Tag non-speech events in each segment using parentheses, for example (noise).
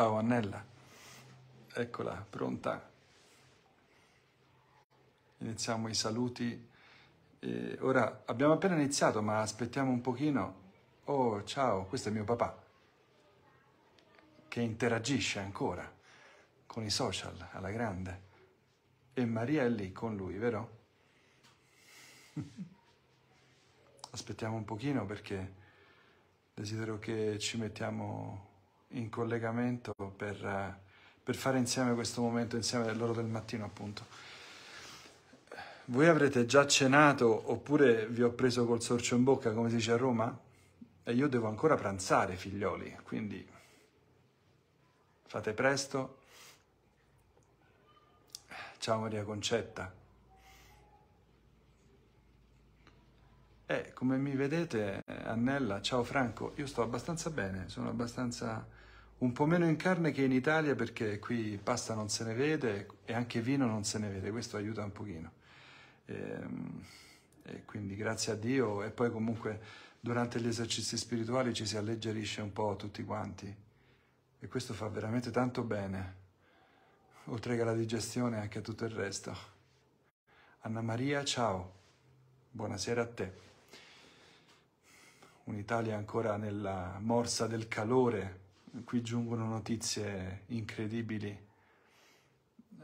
Ciao Annella, eccola, pronta. Iniziamo i saluti. E ora, abbiamo appena iniziato, ma aspettiamo un pochino. Oh, ciao, questo è mio papà, che interagisce ancora con i social, alla grande. E Maria è lì con lui, vero? (laughs) Aspettiamo un pochino perché desidero che ci mettiamo in collegamento per, per fare insieme questo momento, insieme all'ora del mattino appunto. Voi avrete già cenato oppure vi ho preso col sorcio in bocca, come si dice a Roma? E io devo ancora pranzare, figlioli, quindi fate presto. Ciao Maria Concetta. Eh, come mi vedete, Annella, ciao Franco, io sto abbastanza bene, sono abbastanza un po' meno in carne che in Italia perché qui pasta non se ne vede e anche vino non se ne vede, questo aiuta un pochino. E, ehm, e quindi grazie a Dio e poi comunque durante gli esercizi spirituali ci si alleggerisce un po' tutti quanti e questo fa veramente tanto bene, oltre che alla digestione anche a tutto il resto. Anna Maria, ciao, buonasera a te. Un'Italia ancora nella morsa del calore qui giungono notizie incredibili.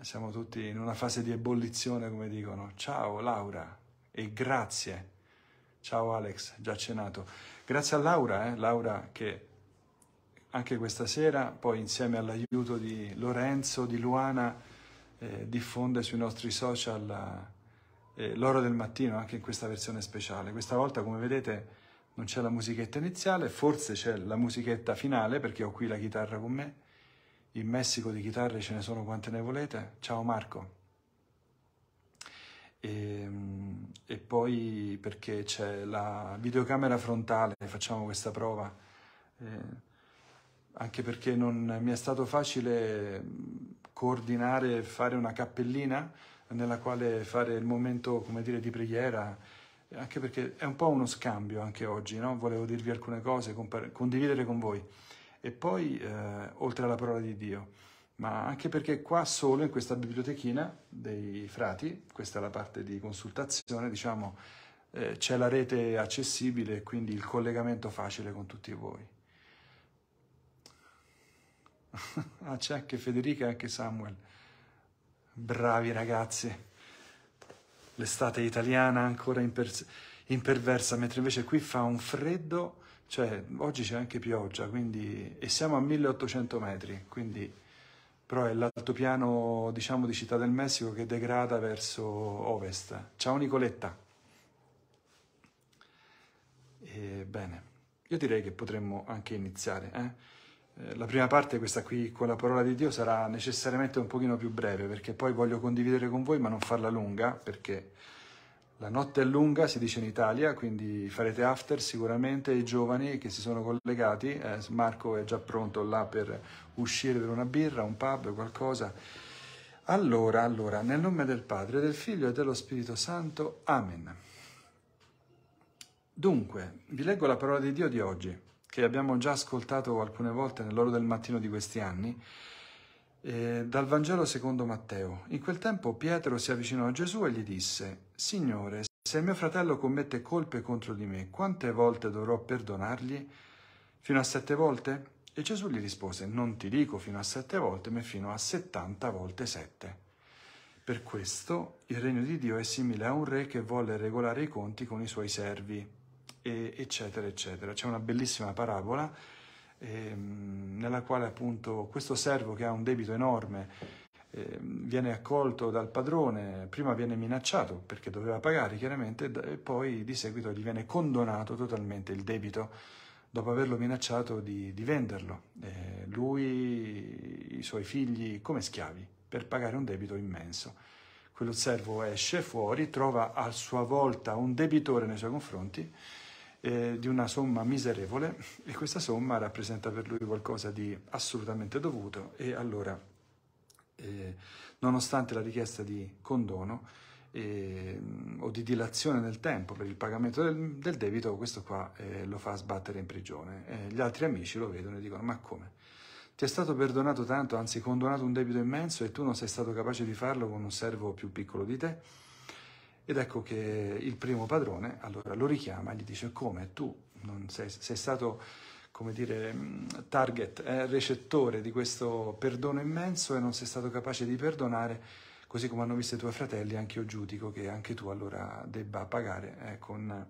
Siamo tutti in una fase di ebollizione, come dicono. Ciao Laura e grazie. Ciao Alex, già cenato. Grazie a Laura, eh? Laura che anche questa sera, poi insieme all'aiuto di Lorenzo, di Luana, eh, diffonde sui nostri social eh, l'oro del mattino, anche in questa versione speciale. Questa volta, come vedete, non c'è la musichetta iniziale, forse c'è la musichetta finale perché ho qui la chitarra con me. In Messico di chitarre ce ne sono quante ne volete. Ciao Marco. E, ehm, e poi perché c'è la videocamera frontale, facciamo questa prova. Eh, anche perché non mi è stato facile coordinare, e fare una cappellina nella quale fare il momento, come dire, di preghiera, anche perché è un po' uno scambio anche oggi, no? volevo dirvi alcune cose, condividere con voi. E poi, eh, oltre alla parola di Dio, ma anche perché qua solo in questa bibliotechina dei frati, questa è la parte di consultazione, diciamo, eh, c'è la rete accessibile e quindi il collegamento facile con tutti voi. (laughs) ah, c'è anche Federica e anche Samuel. Bravi ragazzi l'estate italiana ancora imper- imperversa, mentre invece qui fa un freddo, cioè oggi c'è anche pioggia, quindi, e siamo a 1800 metri, quindi però è l'altopiano diciamo di Città del Messico che degrada verso ovest. Ciao Nicoletta. E, bene, io direi che potremmo anche iniziare. Eh? Eh, la prima parte, questa qui con la parola di Dio, sarà necessariamente un pochino più breve perché poi voglio condividere con voi ma non farla lunga perché la notte è lunga, si dice in Italia, quindi farete after sicuramente i giovani che si sono collegati, eh, Marco è già pronto là per uscire per una birra, un pub, qualcosa. Allora, allora, nel nome del Padre, del Figlio e dello Spirito Santo, Amen. Dunque, vi leggo la parola di Dio di oggi che abbiamo già ascoltato alcune volte nell'oro del mattino di questi anni, eh, dal Vangelo secondo Matteo. In quel tempo Pietro si avvicinò a Gesù e gli disse, Signore, se mio fratello commette colpe contro di me, quante volte dovrò perdonargli? Fino a sette volte? E Gesù gli rispose, non ti dico fino a sette volte, ma fino a settanta volte sette. Per questo il regno di Dio è simile a un re che volle regolare i conti con i suoi servi eccetera, eccetera. C'è una bellissima parabola ehm, nella quale appunto questo servo che ha un debito enorme ehm, viene accolto dal padrone, prima viene minacciato perché doveva pagare chiaramente e poi di seguito gli viene condonato totalmente il debito dopo averlo minacciato di, di venderlo, eh, lui, i suoi figli come schiavi per pagare un debito immenso. Quello servo esce fuori, trova a sua volta un debitore nei suoi confronti eh, di una somma miserevole e questa somma rappresenta per lui qualcosa di assolutamente dovuto e allora, eh, nonostante la richiesta di condono eh, o di dilazione nel tempo per il pagamento del, del debito, questo qua eh, lo fa sbattere in prigione. Eh, gli altri amici lo vedono e dicono ma come? Ti è stato perdonato tanto, anzi condonato un debito immenso e tu non sei stato capace di farlo con un servo più piccolo di te? Ed ecco che il primo padrone allora lo richiama e gli dice come tu non sei, sei stato come dire, mm, target, eh, recettore di questo perdono immenso e non sei stato capace di perdonare, così come hanno visto i tuoi fratelli, anche io giudico che anche tu allora debba pagare eh, con,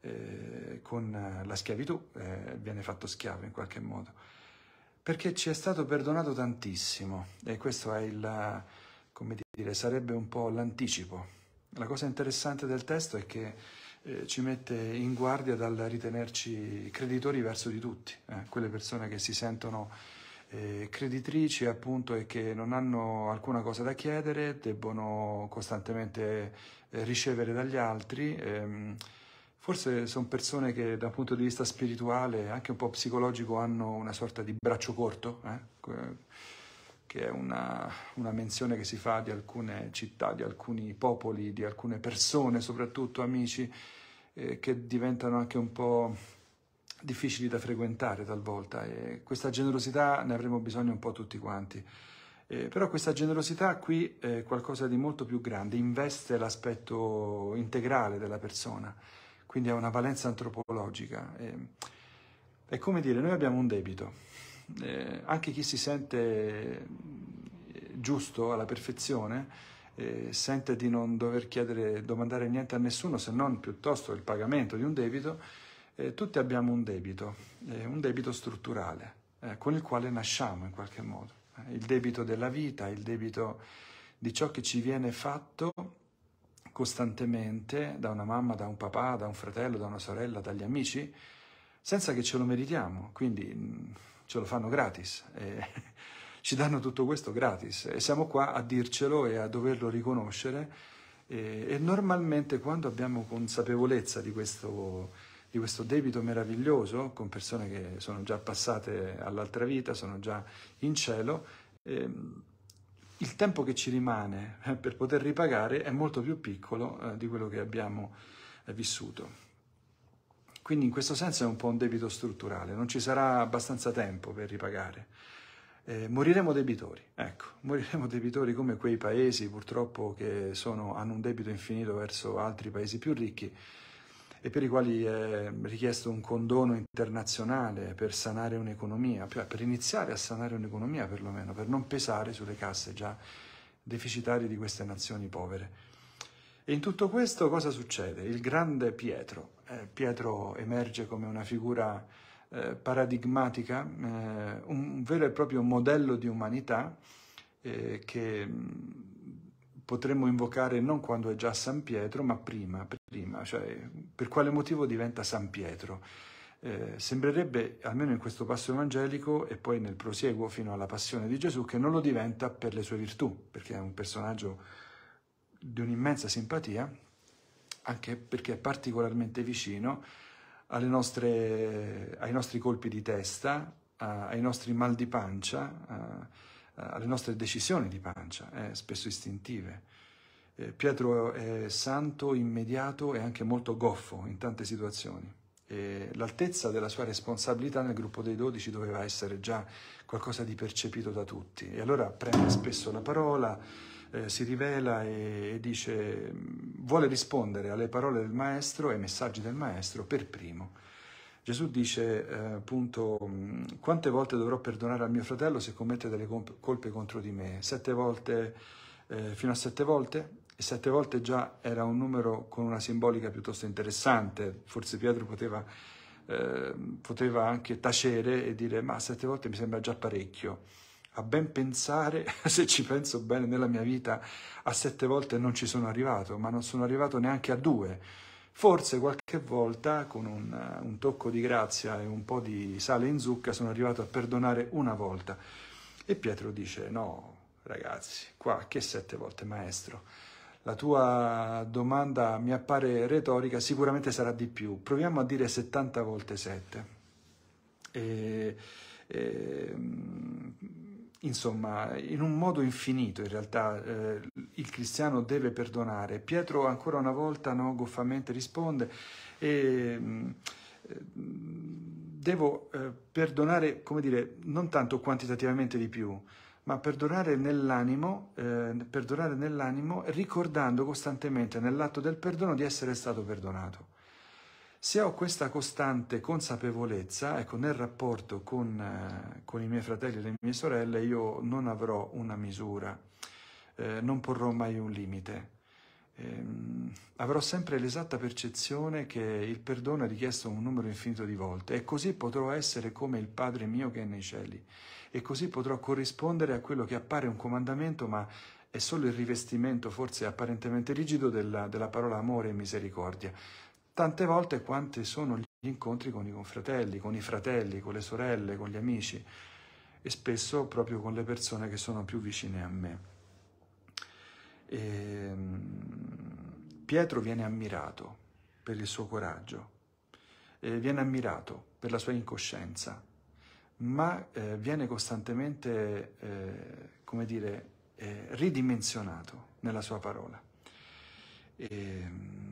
eh, con, la schiavitù, eh, viene fatto schiavo in qualche modo. Perché ci è stato perdonato tantissimo e questo è il, come dire, sarebbe un po' l'anticipo la cosa interessante del testo è che eh, ci mette in guardia dal ritenerci creditori verso di tutti, eh? quelle persone che si sentono eh, creditrici appunto e che non hanno alcuna cosa da chiedere, debbono costantemente eh, ricevere dagli altri. Ehm, forse sono persone che dal punto di vista spirituale, anche un po' psicologico, hanno una sorta di braccio corto. Eh, che è una, una, menzione che si fa di alcune città, di alcuni popoli, di alcune persone, soprattutto amici, eh, che diventano anche un po' difficili da frequentare talvolta. E questa generosità ne avremo bisogno un po' tutti quanti. Eh, però questa generosità qui è qualcosa di molto più grande, investe l'aspetto integrale della persona, quindi ha una valenza antropologica. Eh, è come dire, noi abbiamo un debito, eh, anche chi si sente eh, giusto alla perfezione eh, sente di non dover chiedere, domandare niente a nessuno se non piuttosto il pagamento di un debito, eh, tutti abbiamo un debito, eh, un debito strutturale eh, con il quale nasciamo in qualche modo. il debito della vita, il debito di ciò che ci viene fatto costantemente da una mamma, da un papà, da un fratello, da una sorella, dagli amici, senza che ce lo meritiamo. Quindi mm, ce lo fanno gratis, eh, (laughs) ci danno tutto questo gratis e siamo qua a dircelo e a doverlo riconoscere eh, e normalmente quando abbiamo consapevolezza di questo, di questo debito meraviglioso con persone che sono già passate all'altra vita, sono già in cielo, eh, il tempo che ci rimane eh, per poter ripagare è molto più piccolo eh, di quello che abbiamo eh, vissuto. Quindi in questo senso è un po' un debito strutturale, non ci sarà abbastanza tempo per ripagare. Eh, moriremo debitori, ecco, (laughs) moriremo debitori come quei paesi purtroppo che sono, hanno un debito infinito verso altri paesi più ricchi e per i quali è richiesto un condono internazionale per sanare un'economia, per iniziare a sanare un'economia perlomeno, per non pesare sulle casse già deficitarie di queste nazioni povere. E In tutto questo cosa succede? Il grande Pietro. Eh, Pietro emerge come una figura eh, paradigmatica, eh, un vero e proprio modello di umanità eh, che mm, potremmo invocare non quando è già San Pietro, ma prima, prima cioè per quale motivo diventa San Pietro. Eh, sembrerebbe, almeno in questo passo evangelico e poi nel prosieguo fino alla passione di Gesù, che non lo diventa per le sue virtù, perché è un personaggio di un'immensa simpatia, anche perché è particolarmente vicino nostre, ai nostri colpi di testa, ai nostri mal di pancia, alle nostre decisioni di pancia, eh, spesso istintive. Eh, Pietro è santo, immediato e anche molto goffo in tante situazioni. E l'altezza della sua responsabilità nel gruppo dei dodici doveva essere già qualcosa di percepito da tutti. E allora prende spesso la parola, eh, si rivela e, e dice, mm, vuole rispondere alle parole del Maestro e ai messaggi del Maestro per primo. Gesù dice eh, appunto mm, quante volte dovrò perdonare al mio fratello se commette delle colpe contro di me? Sette volte, eh, fino a sette volte? E sette volte già era un numero con una simbolica piuttosto interessante, forse Pietro poteva, eh, poteva anche tacere e dire ma sette volte mi sembra già parecchio a ben pensare, (laughs) se ci penso bene nella mia vita, a sette volte non ci sono arrivato, ma non sono arrivato neanche a due. Forse qualche volta, con un, un tocco di grazia e un po' di sale in zucca, sono arrivato a perdonare una volta. E Pietro dice, no, ragazzi, qua che sette volte maestro? La tua domanda mi appare retorica, sicuramente sarà di più. Proviamo a dire 70 volte 7. E, e, ehm, Insomma, in un modo infinito in realtà eh, il cristiano deve perdonare. Pietro ancora una volta no, goffamente risponde e, mm, eh, devo eh, perdonare, come dire, non tanto quantitativamente di più, ma perdonare nell'animo, eh, perdonare nell'animo ricordando costantemente nell'atto del perdono di essere stato perdonato. Se ho questa costante consapevolezza, ecco, nel rapporto con, eh, con i miei fratelli e le mie sorelle, io non avrò una misura, eh, non porrò mai un limite. Eh, avrò sempre l'esatta percezione che il perdono è richiesto un numero infinito di volte e così potrò essere come il Padre mio che è nei cieli e così potrò corrispondere a quello che appare un comandamento ma è solo il rivestimento forse apparentemente rigido della, della parola amore e misericordia tante volte quanti sono gli incontri con i confratelli, con i fratelli, con le sorelle, con gli amici e spesso proprio con le persone che sono più vicine a me. E ehm, Pietro viene ammirato per il suo coraggio, viene ammirato per la sua incoscienza, ma eh, viene costantemente, eh, come dire, eh, ridimensionato nella sua parola. E, ehm,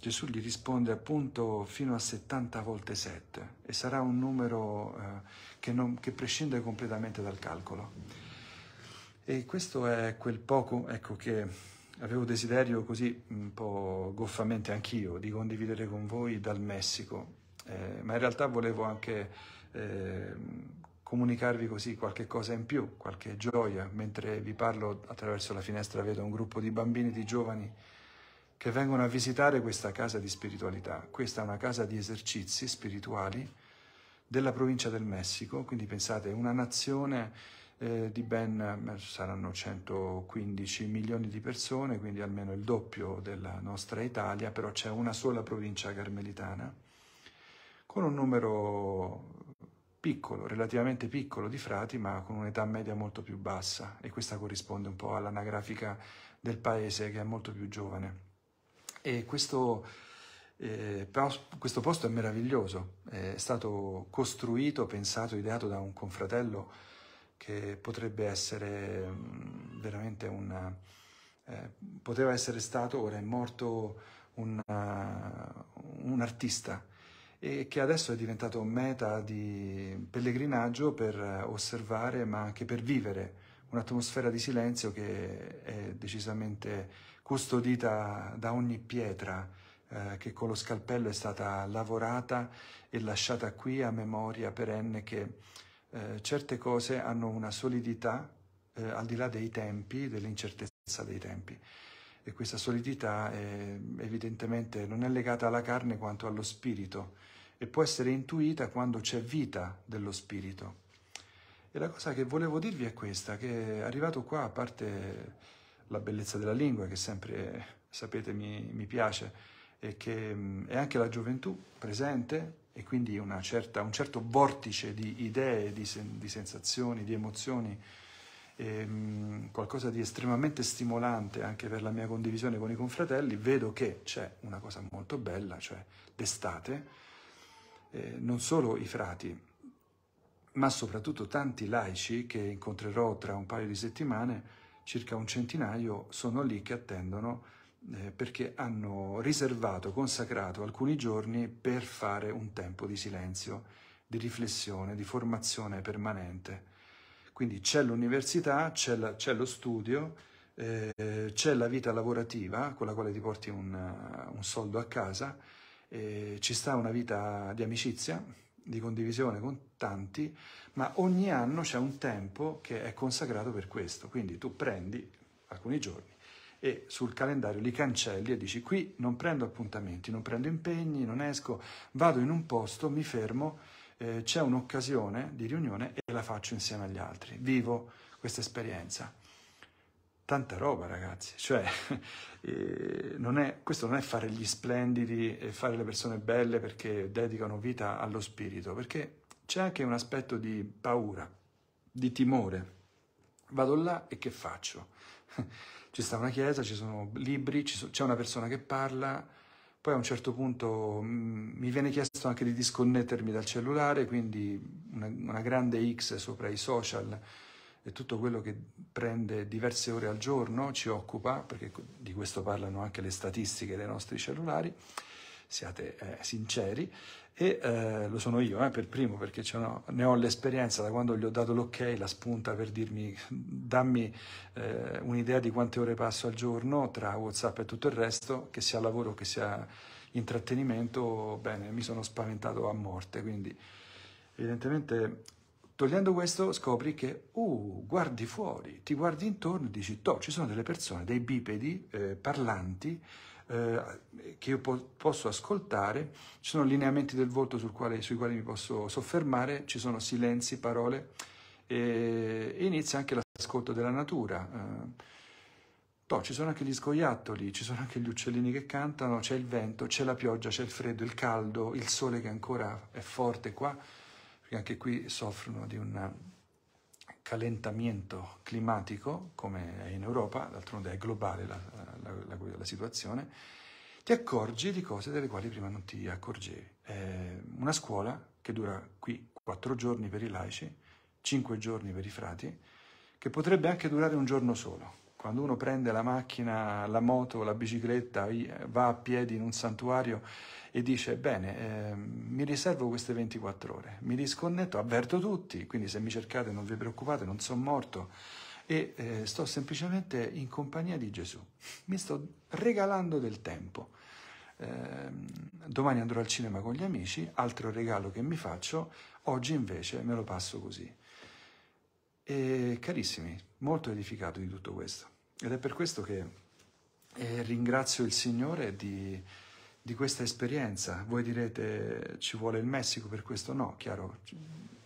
Gesù gli risponde appunto fino a 70 volte 7 e sarà un numero eh, che, non, che, prescinde completamente dal calcolo. E questo è quel poco ecco, che avevo desiderio così un po' goffamente anch'io di condividere con voi dal Messico, eh, ma in realtà volevo anche eh, comunicarvi così qualche cosa in più, qualche gioia. Mentre vi parlo attraverso la finestra vedo un gruppo di bambini, di giovani, che vengono a visitare questa casa di spiritualità. Questa è una casa di esercizi spirituali della provincia del Messico, quindi pensate una nazione eh, di ben, eh, saranno 115 milioni di persone, quindi almeno il doppio della nostra Italia, però c'è una sola provincia carmelitana, con un numero piccolo, relativamente piccolo di frati, ma con un'età media molto più bassa e questa corrisponde un po' all'anagrafica del paese che è molto più giovane. E questo, eh, però, questo posto è meraviglioso, è stato costruito, pensato, ideato da un confratello che potrebbe essere mm, veramente un... Eh, poteva essere stato, ora è morto, un, uh, un artista e che adesso è diventato meta di pellegrinaggio per osservare ma anche per vivere un'atmosfera di silenzio che è decisamente custodita da ogni pietra eh, che con lo scalpello è stata lavorata e lasciata qui a memoria perenne che eh, certe cose hanno una solidità eh, al di là dei tempi, dell'incertezza dei tempi. E questa solidità è, eh, evidentemente non è legata alla carne quanto allo spirito e può essere intuita quando c'è vita dello spirito. E la cosa che volevo dirvi è questa, che arrivato qua, a parte la bellezza della lingua che sempre, sapete, mi, mi piace e che mm, è anche la gioventù presente e quindi certa, un certo vortice di idee, di, di sensazioni, di emozioni, e, mm, qualcosa di estremamente stimolante anche per la mia condivisione con i confratelli, vedo che c'è una cosa molto bella, cioè d'estate, eh, non solo i frati, ma soprattutto tanti laici che incontrerò tra un paio di settimane, circa un centinaio sono lì che attendono eh, perché hanno riservato, consacrato alcuni giorni per fare un tempo di silenzio, di riflessione, di formazione permanente. Quindi c'è l'università, c'è, lo studio, eh, c'è la vita lavorativa con la quale ti porti un, un soldo a casa, eh, ci sta una vita di amicizia, di condivisione con tanti, ma ogni anno c'è un tempo che è consacrato per questo, quindi tu prendi alcuni giorni e sul calendario li cancelli e dici qui non prendo appuntamenti, non prendo impegni, non esco, vado in un posto, mi fermo, eh, c'è un'occasione di riunione e la faccio insieme agli altri, vivo questa esperienza tanta roba ragazzi, cioè (laughs) eh, non è, questo non è fare gli splendidi e fare le persone belle perché dedicano vita allo spirito, perché c'è anche un aspetto di paura, di timore. Vado là e che faccio? (laughs) Ci sta una chiesa, ci sono libri, c'è una persona che parla, poi a un certo punto mm, mi viene chiesto anche di disconnettermi dal cellulare, quindi una, una grande X sopra i social, e tutto quello che prende diverse ore al giorno ci occupa, perché di questo parlano anche le statistiche dei nostri cellulari, siate eh, sinceri, e eh, lo sono io eh, per primo perché una, ne ho l'esperienza da quando gli ho dato l'ok, la spunta per dirmi dammi eh, un'idea di quante ore passo al giorno tra Whatsapp e tutto il resto, che sia lavoro, che sia intrattenimento, bene, mi sono spaventato a morte, quindi evidentemente Togliendo questo scopri che, uh, guardi fuori, ti guardi intorno e dici, toh, ci sono delle persone, dei bipedi eh, parlanti eh, che io po- posso ascoltare, ci sono lineamenti del volto quale, sui quali mi posso soffermare, ci sono silenzi, parole e, inizia anche l'ascolto della natura. Eh, No, ci sono anche gli scoiattoli, ci sono anche gli uccellini che cantano, c'è il vento, c'è la pioggia, c'è il freddo, il caldo, il sole che ancora è forte qua perché anche qui soffrono di un calentamento climatico, come è in Europa, d'altronde è globale la, la, la, la, situazione, ti accorgi di cose delle quali prima non ti accorgevi. È una scuola che dura qui quattro giorni per i laici, cinque giorni per i frati, che potrebbe anche durare un giorno solo, quando uno prende la macchina, la moto, la bicicletta, va a piedi in un santuario e dice, bene, eh, mi riservo queste 24 ore, mi disconnetto, avverto tutti, quindi se mi cercate non vi preoccupate, non sono morto e eh, sto semplicemente in compagnia di Gesù, mi sto regalando del tempo. Eh, domani andrò al cinema con gli amici, altro regalo che mi faccio, oggi invece me lo passo così. E carissimi, molto edificato di tutto questo. Ed è per questo che eh, ringrazio il Signore di, di questa esperienza. Voi direte ci vuole il Messico per questo? No, chiaro,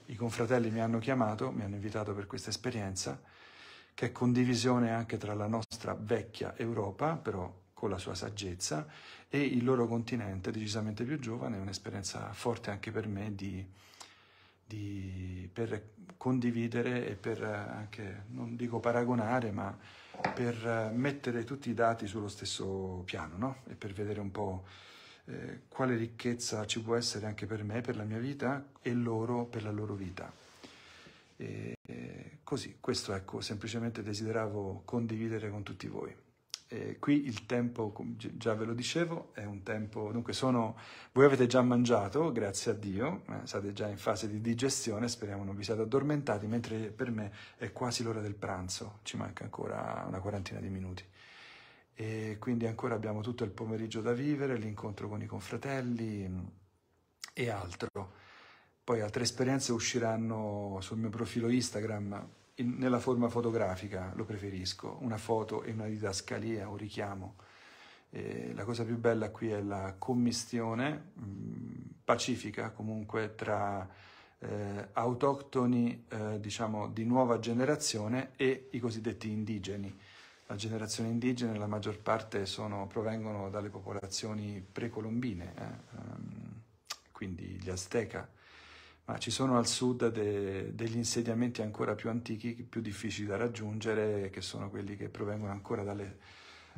i confratelli mi hanno chiamato, mi hanno invitato per questa esperienza, che è condivisione anche tra la nostra vecchia Europa, però con la sua saggezza, e il loro continente decisamente più giovane, è un'esperienza forte anche per me di, di, per condividere e per eh, anche, non dico paragonare, ma per eh, mettere tutti i dati sullo stesso piano no? e per vedere un po' eh, quale ricchezza ci può essere anche per me, per la mia vita e loro per la loro vita. E, eh, così, questo ecco, semplicemente desideravo condividere con tutti voi. E eh, qui il tempo, già ve lo dicevo, è un tempo... Dunque sono... Voi avete già mangiato, grazie a Dio, eh, state già in fase di digestione, speriamo non vi siate addormentati, mentre per me è quasi l'ora del pranzo, ci manca ancora una quarantina di minuti. E quindi ancora abbiamo tutto il pomeriggio da vivere, l'incontro con i confratelli mm, e altro. Poi altre esperienze usciranno sul mio profilo Instagram, in, nella forma fotografica lo preferisco, una foto e una didascalia un richiamo. E la cosa più bella qui è la commistione mh, mm, pacifica comunque tra eh, autoctoni eh, diciamo di nuova generazione e i cosiddetti indigeni. La generazione indigena la maggior parte sono, provengono dalle popolazioni precolombine, eh, ehm, quindi gli Azteca, ma ci sono al sud de, degli insediamenti ancora più antichi, più difficili da raggiungere, che sono quelli che provengono ancora dalle,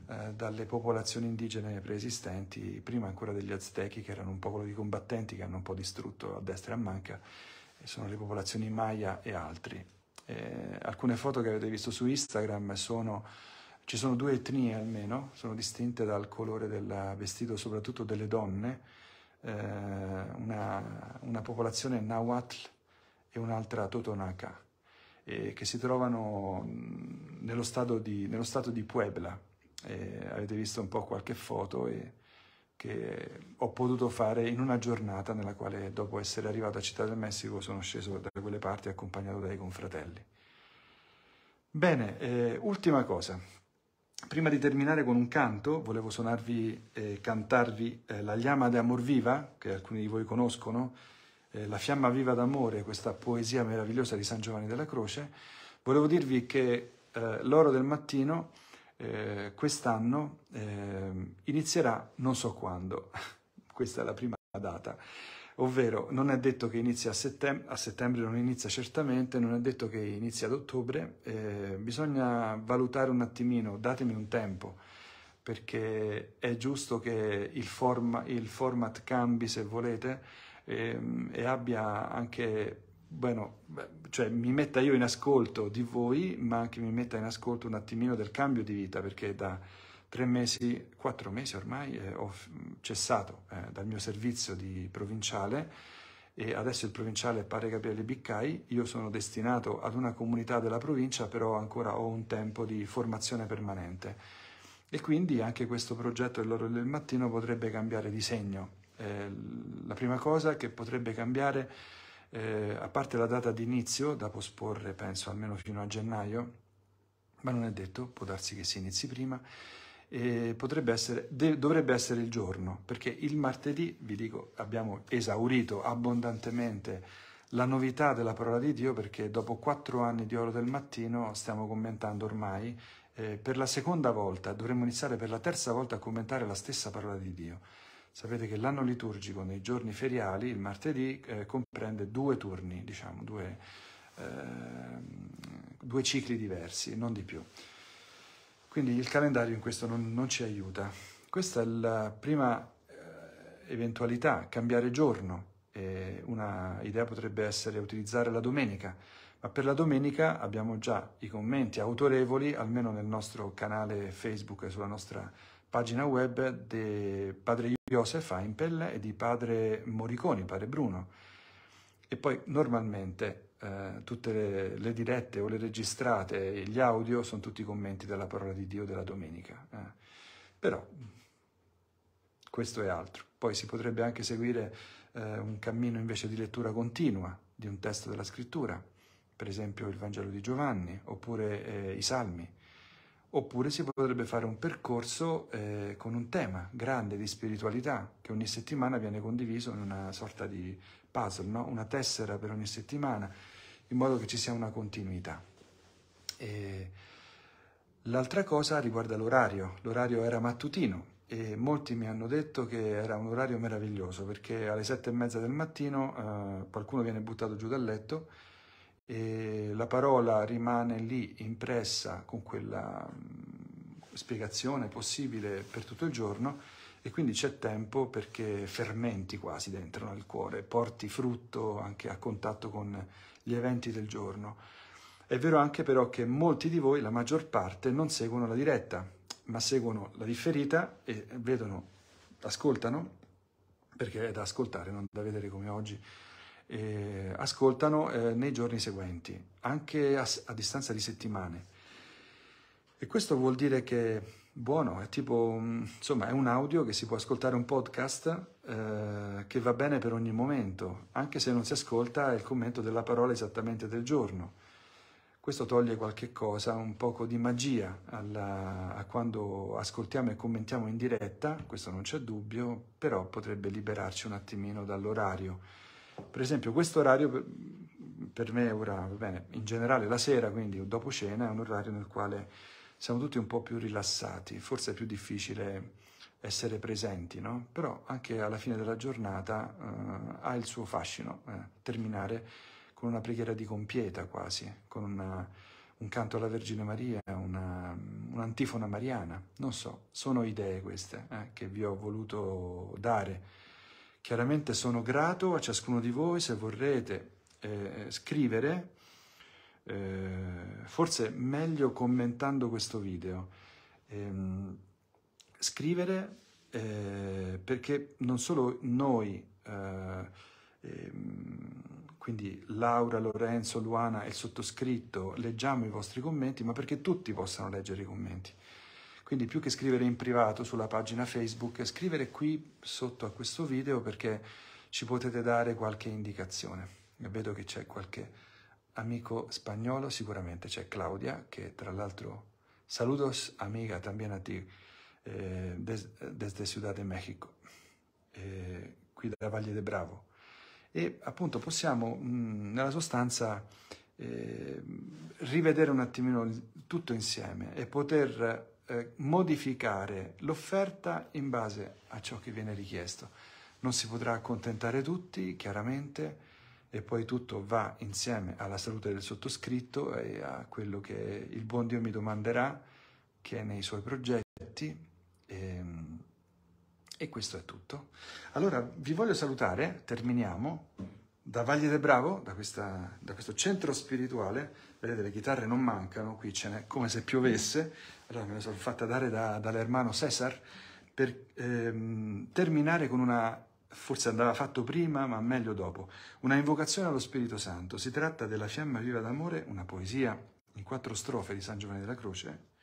eh, dalle popolazioni indigene preesistenti, prima ancora degli Aztechi, che erano un popolo di combattenti che hanno un po' distrutto a destra e a manca, e sono le popolazioni Maya e altri. Eh, alcune foto che avete visto su Instagram sono ci sono due etnie almeno, sono distinte dal colore del vestito soprattutto delle donne, eh, una, una, popolazione Nahuatl e un'altra Totonaca, eh, che si trovano nello stato di, nello stato di Puebla. Eh, avete visto un po' qualche foto che ho potuto fare in una giornata nella quale dopo essere arrivato a Città del Messico sono sceso da quelle parti accompagnato dai confratelli. Bene, eh, ultima cosa. Prima di terminare con un canto, volevo suonarvi e eh, cantarvi eh, La Llama de Amor Viva, che alcuni di voi conoscono, eh, La Fiamma Viva d'Amore, questa poesia meravigliosa di San Giovanni della Croce. Volevo dirvi che eh, l'oro del mattino eh, quest'anno eh, inizierà non so quando, (laughs) questa è la prima data, ovvero non è detto che inizia a settembre, a settembre non inizia certamente, non è detto che inizia ad ottobre, eh, bisogna valutare un attimino, datemi un tempo, perché è giusto che il, forma, il format cambi se volete ehm, e abbia anche bueno, cioè mi metta io in ascolto di voi, ma anche mi metta in ascolto un attimino del cambio di vita, perché da tre mesi, quattro mesi ormai, eh, ho cessato eh, dal mio servizio di provinciale e adesso il provinciale è Padre Gabriele Biccai, io sono destinato ad una comunità della provincia, però ancora ho un tempo di formazione permanente. E quindi anche questo progetto dell'Oro del Mattino potrebbe cambiare di segno. Eh, la prima cosa che potrebbe cambiare, eh, a parte la data di inizio, da posporre penso almeno fino a gennaio, ma non è detto, può darsi che si inizi prima, eh, essere, de, dovrebbe essere il giorno, perché il martedì, vi dico, abbiamo esaurito abbondantemente la novità della parola di Dio, perché dopo quattro anni di oro del mattino stiamo commentando ormai eh, per la seconda volta, dovremmo iniziare per la terza volta a commentare la stessa parola di Dio. Sapete che l'anno liturgico nei giorni feriali, il martedì, eh, comprende due turni, diciamo, due, eh, due cicli diversi, non di più. Quindi il calendario in questo non, non ci aiuta. Questa è la prima eh, eventualità, cambiare giorno. Eh, una idea potrebbe essere utilizzare la domenica, ma per la domenica abbiamo già i commenti autorevoli, almeno nel nostro canale Facebook e sulla nostra pagina web, di padre Josef Heimpel e di padre Moriconi, padre Bruno. E poi normalmente eh, tutte le, le, dirette o le registrate, gli audio, sono tutti commenti della parola di Dio della domenica. Eh. Però questo è altro. Poi si potrebbe anche seguire eh, un cammino invece di lettura continua di un testo della scrittura, per esempio il Vangelo di Giovanni, oppure eh, i Salmi. Oppure si potrebbe fare un percorso eh, con un tema grande di spiritualità che ogni settimana viene condiviso in una sorta di puzzle, no? una tessera per ogni settimana in modo che ci sia una continuità. E l'altra cosa riguarda l'orario, l'orario era mattutino e molti mi hanno detto che era un orario meraviglioso perché alle sette e mezza del mattino eh, qualcuno viene buttato giù dal letto e la parola rimane lì impressa con quella mm, spiegazione possibile per tutto il giorno e quindi c'è tempo perché fermenti quasi dentro nel cuore, porti frutto anche a contatto con gli eventi del giorno. È vero anche però che molti di voi, la maggior parte, non seguono la diretta, ma seguono la differita e vedono, ascoltano, perché è da ascoltare, non da vedere come oggi, e ascoltano eh, nei giorni seguenti, anche a, a distanza di settimane. E questo vuol dire che buono, è tipo, mm, insomma, è un audio che si può ascoltare un podcast eh, che va bene per ogni momento, anche se non si ascolta il commento della parola esattamente del giorno. Questo toglie qualche cosa, un poco di magia alla, a quando ascoltiamo e commentiamo in diretta, questo non c'è dubbio, però potrebbe liberarci un attimino dall'orario. Per esempio questo orario per, per me ora, va bene, in generale la sera, quindi dopo cena, è un orario nel quale siamo tutti un po' più rilassati, forse è più difficile essere presenti, no? però anche alla fine della giornata eh, ha il suo fascino eh, terminare con una preghiera di compieta quasi, con una, un canto alla Vergine Maria, una, un'antifona mariana, non so, sono idee queste eh, che vi ho voluto dare. Chiaramente sono grato a ciascuno di voi se vorrete eh, scrivere eh, forse meglio commentando questo video, ehm, scrivere eh, perché non solo noi, eh, ehm, quindi Laura, Lorenzo, Luana e il sottoscritto, leggiamo i vostri commenti, ma perché tutti possano leggere i commenti. Quindi più che scrivere in privato sulla pagina Facebook, scrivere qui sotto a questo video perché ci potete dare qualche indicazione. Vedo che c'è qualche amico spagnolo sicuramente c'è Claudia, che tra l'altro saludos amiga también a ti eh, des, desde Ciudad de México, eh, qui dalla Valle de Bravo. E appunto possiamo mh, mm, nella sostanza eh, rivedere un attimino tutto insieme e poter eh, modificare l'offerta in base a ciò che viene richiesto. Non si potrà accontentare tutti, chiaramente, e poi tutto va insieme alla salute del sottoscritto e a quello che il buon Dio mi domanderà, che è nei suoi progetti. E, ehm, e questo è tutto. Allora vi voglio salutare, terminiamo, da Vagli del Bravo, da, questa, da questo centro spirituale. Vedete, le chitarre non mancano, qui ce n'è come se piovesse. Allora me le sono fatte dare da, dall'ermano Cesar per ehm, terminare con una forse andava fatto prima, ma meglio dopo. Una invocazione allo Spirito Santo. Si tratta della fiamma viva d'amore, una poesia in quattro strofe di San Giovanni della Croce,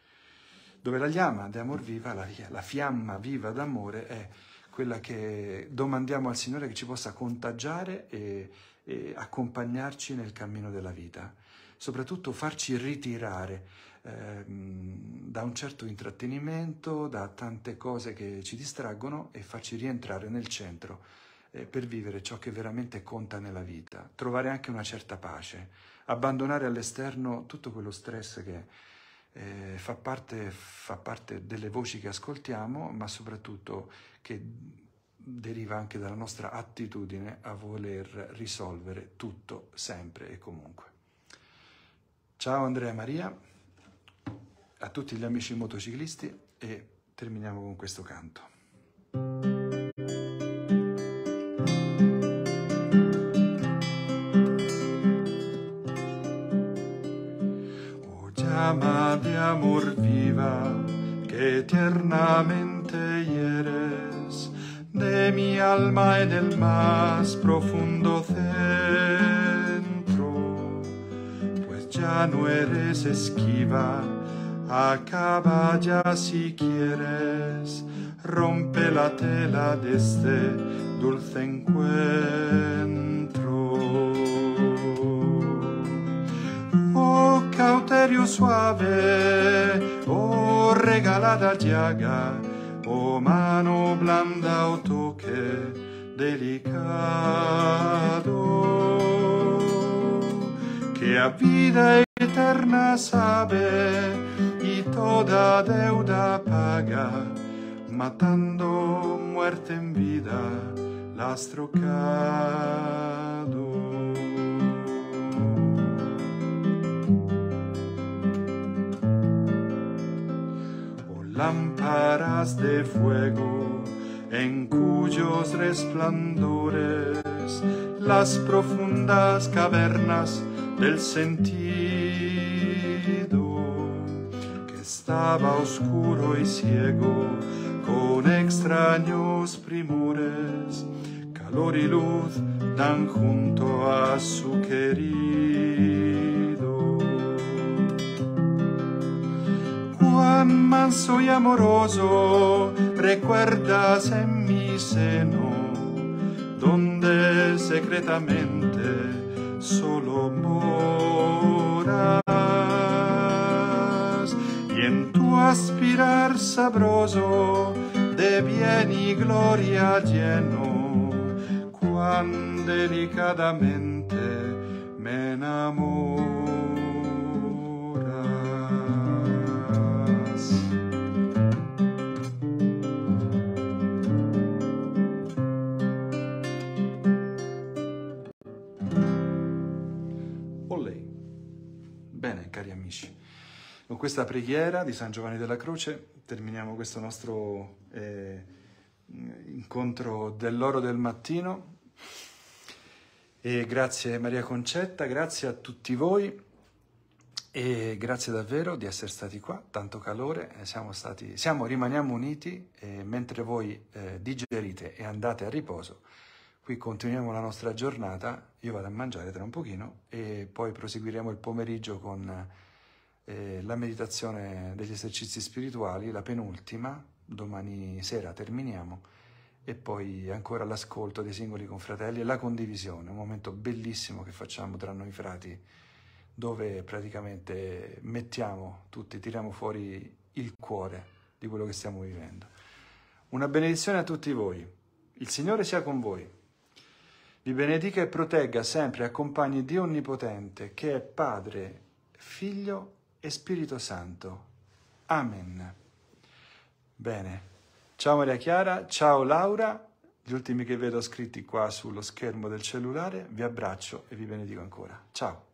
dove la llama di amor viva, la, la fiamma viva d'amore è quella che domandiamo al Signore che ci possa contagiare e, e accompagnarci nel cammino della vita, soprattutto farci ritirare Ehm, da un certo intrattenimento, da tante cose che ci distraggono e farci rientrare nel centro eh, per vivere ciò che veramente conta nella vita, trovare anche una certa pace, abbandonare all'esterno tutto quello stress che eh, fa, parte, fa parte delle voci che ascoltiamo, ma soprattutto che deriva anche dalla nostra attitudine a voler risolvere tutto sempre e comunque. Ciao Andrea Maria a tutti gli amici motociclisti e terminiamo con questo canto. O llama de amor viva che eternamente hieres de mi alma e del más profundo centro, pues ya no eres esquiva Acaba ya si quieres, rompe la tela de este dulce encuentro. Oh cauterio suave, oh regalada llaga, oh mano blanda o oh, toque delicado. Que a vida eterna sabe y toda deuda paga, matando muerte en vida, las trocado. o lámparas de fuego, en cuyos resplandores las profundas cavernas del sentir estaba oscuro y ciego, con extraños primores, calor y luz dan junto a su querido. Cuán manso y amoroso recuerdas en mi seno, donde secretamente solo moras. aspirar sabroso de bien y gloria lleno, cuán delicadamente me enamoro. Con questa preghiera di San Giovanni della Croce terminiamo questo nostro eh, incontro dell'oro del mattino. E grazie Maria Concetta, grazie a tutti voi e grazie davvero di essere stati qua, tanto calore, eh, siamo stati, siamo, rimaniamo uniti e mentre voi eh, digerite e andate a riposo, qui continuiamo la nostra giornata, io vado a mangiare tra un pochino e poi proseguiremo il pomeriggio con eh, la meditazione degli esercizi spirituali, la penultima, domani sera terminiamo, e poi ancora l'ascolto dei singoli confratelli e la condivisione, un momento bellissimo che facciamo tra noi frati, dove praticamente mettiamo tutti, tiriamo fuori il cuore di quello che stiamo vivendo. Una benedizione a tutti voi. Il Signore sia con voi. Vi benedica e protegga sempre accompagni Dio Onnipotente, che è Padre, Figlio e e Spirito Santo. Amen. Bene, ciao Maria Chiara, ciao Laura, gli ultimi che vedo scritti qua sullo schermo del cellulare, vi abbraccio e vi benedico ancora. Ciao.